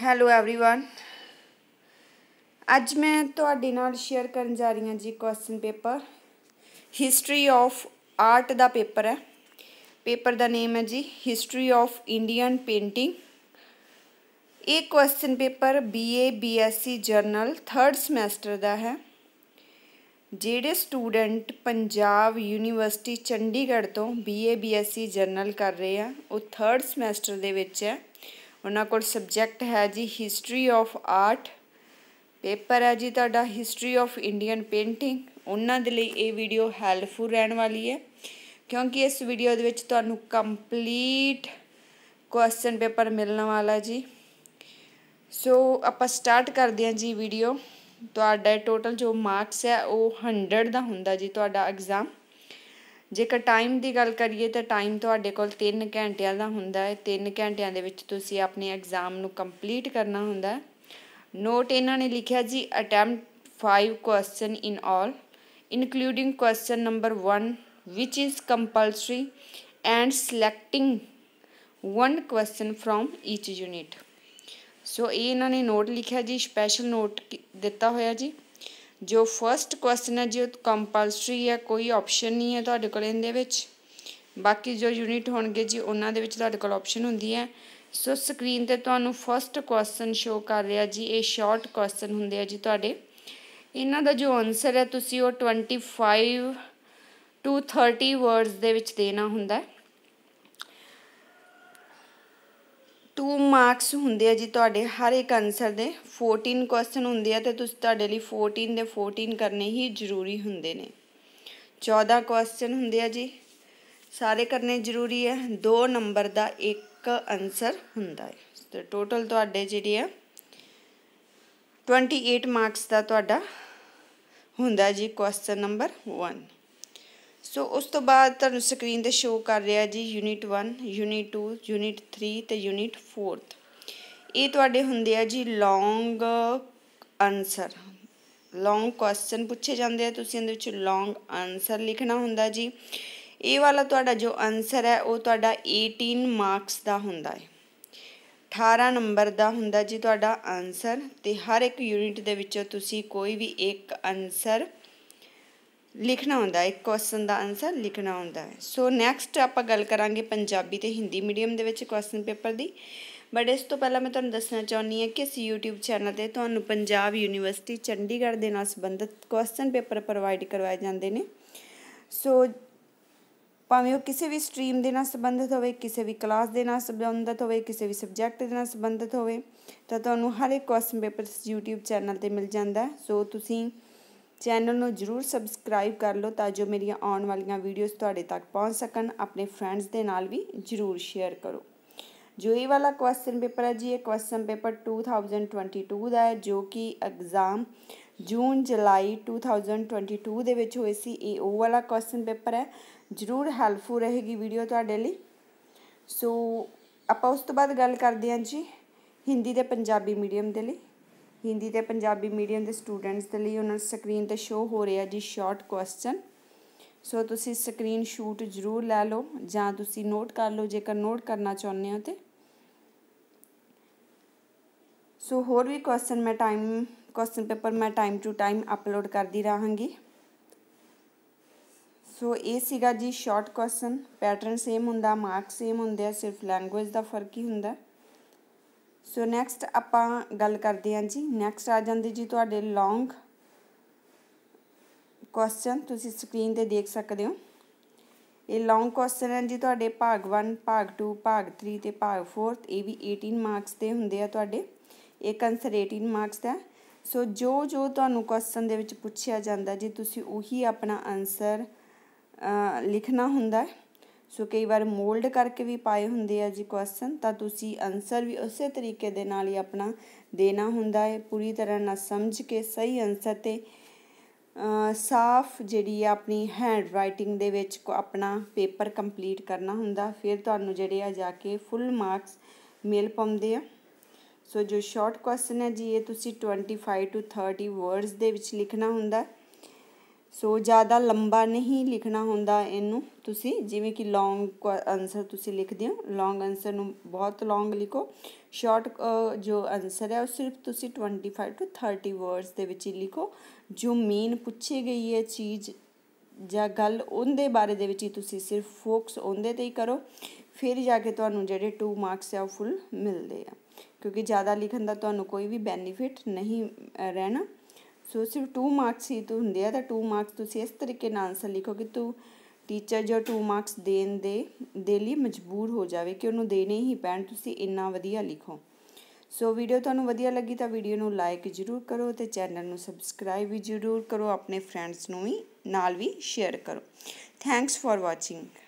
hello everyone ਅੱਜ ਮੈਂ ਤੁਹਾਡੇ ਨਾਲ ਸ਼ੇਅਰ ਕਰਨ ਜਾ ਰਹੀ ਹਾਂ ਜੀ question paper history of art ਦਾ ਪੇਪਰ ਹੈ ਪੇਪਰ ਦਾ ਨੇਮ ਹੈ ਜੀ ਹਿਸਟਰੀ ਆਫ ਇੰਡੀਅਨ ਪੇਂਟਿੰਗ ਇਹ question paper BA BSc general 3rd semester ਦਾ ਹੈ ਜਿਹੜੇ ਸਟੂਡੈਂਟ ਪੰਜਾਬ ਯੂਨੀਵਰਸਿਟੀ ਚੰਡੀਗੜ੍ਹ ਤੋਂ ਬੀਏ ਬੀਐਸਸੀ ਜਰਨਲ ਕਰ ਰਹੇ ਆ ਉਹ 3rd ਸਮੈਸਟਰ ਦੇ ਵਿੱਚ ਹੈ ਉਹਨਾਂ ਕੋਲ ਸਬਜੈਕਟ ਹੈ ਜੀ ਹਿਸਟਰੀ ਆਫ ਆਰਟ ਪੇਪਰ ਹੈ ਜੀ ਤੁਹਾਡਾ ਹਿਸਟਰੀ ਆਫ ਇੰਡੀਅਨ ਪੇਂਟਿੰਗ ਉਹਨਾਂ ਦੇ ਲਈ ਇਹ ਵੀਡੀਓ ਹੈਲਪਫੁਲ ਰਹਿਣ ਵਾਲੀ ਹੈ ਕਿਉਂਕਿ ਇਸ ਵੀਡੀਓ ਦੇ ਵਿੱਚ ਤੁਹਾਨੂੰ ਕੰਪਲੀਟ ਕੁਐਸਚਨ ਪੇਪਰ ਮਿਲਣ ਵਾਲਾ ਜੀ ਸੋ ਆਪਾਂ ਸਟਾਰਟ ਕਰਦੇ ਹਾਂ ਜੀ ਵੀਡੀਓ ਤੁਹਾਡਾ ਟੋਟਲ ਜੋ ਮਾਰਕਸ ਹੈ ਉਹ 100 ਦਾ ਹੁੰਦਾ ਜੀ ਤੁਹਾਡਾ ਐਗਜ਼ਾਮ ਜੇਕਰ ਟਾਈਮ ਦੀ ਗੱਲ ਕਰੀਏ ਤਾਂ ਟਾਈਮ ਤੁਹਾਡੇ ਕੋਲ 3 ਘੰਟਿਆਂ ਦਾ ਹੁੰਦਾ ਹੈ 3 ਘੰਟਿਆਂ ਦੇ ਵਿੱਚ ਤੁਸੀਂ ਆਪਣੇ ਐਗਜ਼ਾਮ ਨੂੰ ਕੰਪਲੀਟ ਕਰਨਾ ਹੁੰਦਾ ਨੋਟ ਇਹਨਾਂ ਨੇ ਲਿਖਿਆ ਜੀ attempt 5 question in all including question number 1 which is compulsory and selecting 1 question from each unit so ਇਹ ਇਹਨਾਂ ਨੇ ਨੋਟ ਲਿਖਿਆ ਜੀ ਸਪੈਸ਼ਲ ਨੋਟ ਦਿੱਤਾ ਹੋਇਆ ਜੀ ਜੋ ਫਰਸਟ ਕੁਐਸਚਨ ਹੈ ਜੀ ਉਹ ਕੰਪਲਸਰੀ ਹੈ ਕੋਈ ਆਪਸ਼ਨ ਨਹੀਂ ਹੈ ਤੁਹਾਡੇ ਕੋਲ ਇਹਦੇ ਵਿੱਚ ਬਾਕੀ ਜੋ ਯੂਨਿਟ ਹੋਣਗੇ ਜੀ ਉਹਨਾਂ ਦੇ ਵਿੱਚ ਤੁਹਾਡੇ ਕੋਲ ਆਪਸ਼ਨ ਹੁੰਦੀ ਹੈ ਸੋ ਸਕਰੀਨ ਤੇ ਤੁਹਾਨੂੰ ਫਰਸਟ ਕੁਐਸਚਨ ਸ਼ੋ ਕਰ ਰਿਹਾ ਜੀ ਇਹ ਸ਼ਾਰਟ ਕੁਐਸਚਨ ਹੁੰਦੇ ਆ ਜੀ ਤੁਹਾਡੇ ਇਹਨਾਂ ਦਾ ਜੋ ਆਨਸਰ ਹੈ ਤੁਸੀਂ ਉਹ 25 ਟੂ 30 ਵਰਡਸ ਦੇ ਵਿੱਚ ਦੇਣਾ ਹੁੰਦਾ ਹੈ ਟੂ ਮਾਰਕਸ ਹੁੰਦੇ ਆ ਜੀ ਤੁਹਾਡੇ ਹਰ ਇੱਕ ਆਨਸਰ ਦੇ 14 ਕੁਐਸਚਨ ਹੁੰਦੇ ਆ ਤੇ ਤੁਸੀਂ ਤੁਹਾਡੇ ਲਈ 14 ਦੇ 14 ਕਰਨੇ ਹੀ ਜ਼ਰੂਰੀ ਹੁੰਦੇ ਨੇ 14 ਕੁਐਸਚਨ ਹੁੰਦੇ ਆ ਜੀ ਸਾਰੇ ਕਰਨੇ ਜ਼ਰੂਰੀ ਹੈ 2 ਨੰਬਰ ਦਾ ਇੱਕ ਆਨਸਰ ਹੁੰਦਾ ਹੈ ਤੇ ਟੋਟਲ ਤੁਹਾਡੇ ਜਿਹੜੇ ਆ 28 ਮਾਰਕਸ ਦਾ ਤੁਹਾਡਾ ਹੁੰਦਾ ਜੀ ਕੁਐਸਚਨ ਨੰਬਰ 1 ਸੋ ਉਸ ਤੋਂ ਬਾਅਦ ਤੁਹਾਨੂੰ ਸਕਰੀਨ ਤੇ ਸ਼ੋ ਕਰ ਰਿਹਾ ਜੀ ਯੂਨਿਟ 1 ਯੂਨਿਟ 2 ਯੂਨਿਟ 3 ਤੇ ਯੂਨਿਟ 4 ਇਹ ਤੁਹਾਡੇ ਹੁੰਦੇ ਆ ਜੀ ਲੌਂਗ ਆਨਸਰ ਲੌਂਗ ਕੁਐਸਚਨ ਪੁੱਛੇ ਜਾਂਦੇ ਆ ਤੁਸੀਂ ਇਹਦੇ ਵਿੱਚ ਲੌਂਗ ਆਨਸਰ ਲਿਖਣਾ ਹੁੰਦਾ ਜੀ ਇਹ ਵਾਲਾ ਤੁਹਾਡਾ ਜੋ ਆਨਸਰ ਹੈ ਉਹ ਤੁਹਾਡਾ 18 ਮਾਰਕਸ ਦਾ ਹੁੰਦਾ ਹੈ 18 ਨੰਬਰ ਦਾ ਹੁੰਦਾ ਜੀ ਤੁਹਾਡਾ ਆਨਸਰ ਤੇ ਹਰ ਇੱਕ ਯੂਨਿਟ ਦੇ ਵਿੱਚੋਂ ਤੁਸੀਂ ਕੋਈ ਵੀ ਇੱਕ ਆਨਸਰ ਲਿਖਣਾ ਹੁੰਦਾ ਇੱਕ ਕੁਐਸਚਨ ਦਾ ਆਨਸਰ ਲਿਖਣਾ ਹੁੰਦਾ ਹੈ ਸੋ ਨੈਕਸਟ ਆਪਾਂ ਗੱਲ ਕਰਾਂਗੇ ਪੰਜਾਬੀ ਤੇ ਹਿੰਦੀ ਮੀਡੀਅਮ ਦੇ ਵਿੱਚ ਕੁਐਸਚਨ ਪੇਪਰ ਦੀ ਬਟ ਇਸ ਤੋਂ ਪਹਿਲਾਂ ਮੈਂ ਤੁਹਾਨੂੰ ਦੱਸਣਾ ਚਾਹੁੰਦੀ ਹਾਂ ਕਿ ਇਸ YouTube ਚੈਨਲ ਤੇ ਤੁਹਾਨੂੰ ਪੰਜਾਬ ਯੂਨੀਵਰਸਿਟੀ ਚੰਡੀਗੜ੍ਹ ਦੇ ਨਾਲ ਸੰਬੰਧਿਤ ਕੁਐਸਚਨ ਪੇਪਰ ਪ੍ਰੋਵਾਈਡ ਕਰਵਾਏ ਜਾਂਦੇ ਨੇ ਸੋ ਭਾਵੇਂ ਉਹ ਕਿਸੇ ਵੀ ਸਟਰੀਮ ਦੇ ਨਾਲ ਸੰਬੰਧਿਤ ਹੋਵੇ ਕਿਸੇ ਵੀ ਕਲਾਸ ਦੇ ਨਾਲ ਸੰਬੰਧਿਤ ਹੋਵੇ ਕਿਸੇ ਵੀ ਸਬਜੈਕਟ ਦੇ ਨਾਲ ਸੰਬੰਧਿਤ ਹੋਵੇ ਤਾਂ ਤੁਹਾਨੂੰ ਹਰ ਇੱਕ ਕੁਐਸਚਨ ਪੇਪਰ YouTube ਚੈਨਲ ਤੇ ਮਿਲ ਜਾਂਦਾ ਸੋ ਤੁਸੀਂ ਚੈਨਲ ਨੂੰ ਜਰੂਰ ਸਬਸਕ੍ਰਾਈਬ ਕਰ ਲਓ ਤਾਂ ਜੋ ਮੇਰੀਆਂ ਆਉਣ ਵਾਲੀਆਂ ਵੀਡੀਓਜ਼ ਤੁਹਾਡੇ ਤੱਕ ਪਹੁੰਚ ਸਕਣ ਆਪਣੇ ਫਰੈਂਡਸ ਦੇ ਨਾਲ ਵੀ ਜਰੂਰ ਸ਼ੇਅਰ ਕਰੋ ਜੋ ਇਹ ਵਾਲਾ ਕੁਐਸਚਨ ਪੇਪਰ ਹੈ ਜੀ ਇਹ ਕੁਐਸਚਨ ਪੇਪਰ 2022 ਦਾ ਹੈ ਜੋ ਕਿ ਐਗਜ਼ਾਮ ਜੂਨ ਜੁਲਾਈ 2022 ਦੇ ਵਿੱਚ ਹੋਏ ਸੀ ਇਹ ਉਹ ਵਾਲਾ ਕੁਐਸਚਨ ਪੇਪਰ ਹੈ ਜਰੂਰ ਹੈਲਪਫੁਲ ਰਹੇਗੀ ਵੀਡੀਓ ਤੁਹਾਡੇ ਲਈ ਸੋ ਆਪਾਂ ਉਸ ਤੋਂ ਬਾਅਦ ਗੱਲ ਕਰਦੇ ਹਾਂ ਜੀ ਹਿੰਦੀ ਤੇ ਪੰਜਾਬੀ ਮੀਡੀਅਮ ਦੇ ਲਈ ਹਿੰਦੀ ਤੇ ਪੰਜਾਬੀ ਮੀਡੀਅਮ ਦੇ ਸਟੂਡੈਂਟਸ ਦੇ ਲਈ ਉਹਨਾਂ ਸਕਰੀਨ ਤੇ ਸ਼ੋ ਹੋ ਰਿਹਾ ਜੀ ਸ਼ਾਰਟ ਕੁਐਸਚਨ ਸੋ ਤੁਸੀਂ ਸਕਰੀਨ ਸ਼ੂਟ ਜ਼ਰੂਰ ਲੈ ਲਓ ਜਾਂ ਤੁਸੀਂ ਨੋਟ ਕਰ ਲਓ ਜੇਕਰ ਨੋਟ ਕਰਨਾ ਚਾਹੁੰਦੇ ਹੋ ਤੇ ਸੋ ਹੋਰ ਵੀ ਕੁਐਸਚਨ ਮੈਂ ਟਾਈਮ ਕੁਐਸਚਨ ਪੇਪਰ ਮੈਂ ਟਾਈਮ ਟੂ ਟਾਈਮ ਅਪਲੋਡ ਕਰਦੀ ਰਹਾਂਗੀ ਸੋ ਇਹ ਸੀਗਾ ਜੀ ਸ਼ਾਰਟ ਕੁਐਸਚਨ ਪੈਟਰਨ ਸੇਮ ਹੁੰਦਾ ਮਾਰਕ ਸੇਮ ਹੁੰਦੇ ਆ ਸਿਰਫ ਲੈਂਗੁਏਜ ਦਾ ਫਰਕ ਹੀ ਹੁੰਦਾ ਸੋ ਨੈਕਸਟ ਆਪਾਂ ਗੱਲ ਕਰਦੇ ਹਾਂ ਜੀ ਨੈਕਸਟ ਆ ਜਾਂਦੇ ਜੀ ਤੁਹਾਡੇ ਲੌਂਗ ਕੁਐਸਚਨ ਤੁਸੀਂ ਸਕਰੀਨ ਤੇ ਦੇਖ ਸਕਦੇ ਹੋ ਇਹ ਲੌਂਗ ਕੁਐਸਚਨ ਹੈ ਜੀ ਤੁਹਾਡੇ ਭਾਗ 1 ਭਾਗ 2 ਭਾਗ 3 ਤੇ ਭਾਗ 4 ਇਹ ਵੀ 18 ਮਾਰਕਸ ਦੇ ਹੁੰਦੇ ਆ ਤੁਹਾਡੇ ਇੱਕ ਅਨਸਰ 18 ਮਾਰਕਸ ਦਾ ਸੋ ਜੋ ਜੋ ਤੁਹਾਨੂੰ ਕੁਐਸਚਨ ਦੇ ਵਿੱਚ ਪੁੱਛਿਆ ਜਾਂਦਾ ਜੀ ਤੁਸੀਂ ਉਹੀ ਆਪਣਾ ਅਨਸਰ ਲਿਖਣਾ ਹੁੰਦਾ ਹੈ ਸੋ ਕਈ ਵਾਰ ਮੋਲਡ ਕਰਕੇ ਵੀ ਪਾਏ ਹੁੰਦੇ ਆ ਜੀ ਕੁਐਸਚਨ ਤਾਂ ਤੁਸੀਂ ਆਨਸਰ ਵੀ ਉਸੇ ਤਰੀਕੇ ਦੇ ਨਾਲ ਹੀ ਆਪਣਾ ਦੇਣਾ ਹੁੰਦਾ ਹੈ ਪੂਰੀ ਤਰ੍ਹਾਂ ਨਾਲ ਸਮਝ ਕੇ ਸਹੀ ਆਨਸਰ ਤੇ ਸਾਫ਼ ਜਿਹੜੀ ਆ ਆਪਣੀ ਹੈਂਡ ਰਾਈਟਿੰਗ ਦੇ ਵਿੱਚ ਆਪਣਾ ਪੇਪਰ ਕੰਪਲੀਟ ਕਰਨਾ ਹੁੰਦਾ ਫਿਰ ਤੁਹਾਨੂੰ ਜਿਹੜੇ ਆ ਜਾ ਕੇ ਫੁੱਲ ਮਾਰਕਸ ਮਿਲ ਪਉਂਦੇ ਆ ਸੋ ਜੋ ਸ਼ਾਰਟ ਕੁਐਸਚਨ ਹੈ ਜੀ ਇਹ ਤੁਸੀਂ 25 ਟੂ 30 ਵਰਡਸ ਦੇ ਵਿੱਚ ਲਿਖਣਾ ਹੁੰਦਾ ਸੋ ਜ਼ਿਆਦਾ ਲੰਬਾ ਨਹੀਂ ਲਿਖਣਾ ਹੁੰਦਾ ਇਹਨੂੰ ਤੁਸੀਂ ਜਿਵੇਂ ਕਿ ਲੌਂਗ ਆਨਸਰ ਤੁਸੀਂ ਲਿਖਦੇ ਹੋ ਲੌਂਗ ਆਨਸਰ ਨੂੰ ਬਹੁਤ ਲੌਂਗ ਲਿਖੋ ਸ਼ਾਰਟ ਜੋ ਆਨਸਰ ਹੈ ਉਹ ਸਿਰਫ ਤੁਸੀਂ 25 ਟੂ 30 ਵਰਡਸ ਦੇ ਵਿੱਚ ਹੀ ਲਿਖੋ ਜੋ ਮੇਨ ਪੁੱਛੀ ਗਈ ਹੈ ਚੀਜ਼ ਜਾਂ ਗੱਲ ਉਹਦੇ ਬਾਰੇ ਦੇ ਵਿੱਚ ਹੀ ਤੁਸੀਂ ਸਿਰਫ ਫੋਕਸ ਉਹਦੇ ਤੇ ਹੀ ਕਰੋ ਫਿਰ ਜਾ ਕੇ ਤੁਹਾਨੂੰ ਜਿਹੜੇ 2 ਮਾਰਕਸ ਆ ਉਹ ਫੁੱਲ ਮਿਲਦੇ ਆ ਕਿਉਂਕਿ ਜ਼ਿਆਦਾ ਲਿਖਣ ਦਾ ਤੁਹਾਨੂੰ ਕੋਈ ਵੀ ਬੈਨੀਫਿਟ ਨਹੀਂ ਰਹਿਣਾ ਸੋ ਸਿਰ 2 ਮਾਰਕਸ ਹੀ ਤੋਂ ਹੁੰਦੇ ਆ ਤਾਂ 2 ਮਾਰਕਸ ਤੁਸੀਂ ਇਸ ਤਰੀਕੇ ਨਾਲ ਆਨਸਰ ਲਿਖੋ ਕਿ ਤੂੰ ਟੀਚਰ ਜੋ 2 ਮਾਰਕਸ ਦੇਣ ਦੇ ਦੇ ਲਈ ਮਜਬੂਰ ਹੋ ਜਾਵੇ ਕਿ ਉਹਨੂੰ ਦੇਣੇ ਹੀ ਪੈਣ ਤੁਸੀਂ ਇੰਨਾ ਵਧੀਆ ਲਿਖੋ ਸੋ ਵੀਡੀਓ ਤੁਹਾਨੂੰ ਵਧੀਆ ਲੱਗੀ ਤਾਂ ਵੀਡੀਓ ਨੂੰ ਲਾਈਕ ਜ਼ਰੂਰ ਕਰੋ ਤੇ ਚੈਨਲ ਨੂੰ ਸਬਸਕ੍ਰਾਈਬ ਵੀ ਜ਼ਰੂਰ ਕਰੋ ਆਪਣੇ ਫਰੈਂਡਸ ਨੂੰ ਵੀ ਨਾਲ ਵੀ ਸ਼ੇਅਰ ਕਰੋ ਥੈਂਕਸ ਫਾਰ ਵਾਚਿੰਗ